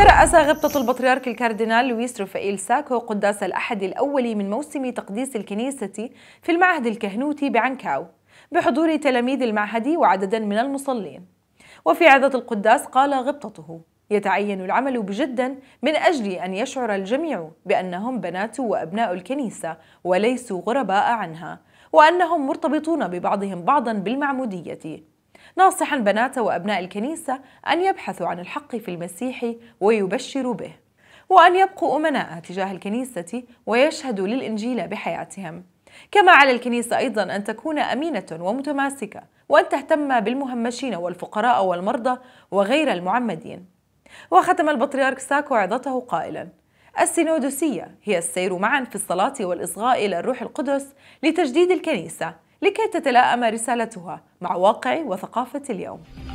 ترأس غبطة البطريرك الكاردينال لويس رفائيل ساكو قداس الأحد الأول من موسم تقديس الكنيسة في المعهد الكهنوتي بعنكاو بحضور تلاميذ المعهد وعددا من المصلين وفي عظة القداس قال غبطته يتعين العمل بجدا من أجل أن يشعر الجميع بأنهم بنات وأبناء الكنيسة وليسوا غرباء عنها وأنهم مرتبطون ببعضهم بعضا بالمعمودية ناصحا بنات وأبناء الكنيسة أن يبحثوا عن الحق في المسيح ويبشروا به وأن يبقوا أمناء تجاه الكنيسة ويشهدوا للإنجيل بحياتهم كما على الكنيسة أيضا أن تكون أمينة ومتماسكة وأن تهتم بالمهمشين والفقراء والمرضى وغير المعمدين وختم البطريرك ساكو عظته قائلا السينودوسية هي السير معا في الصلاة والإصغاء إلى الروح القدس لتجديد الكنيسة لكي تتلائم رسالتها مع واقع وثقافة اليوم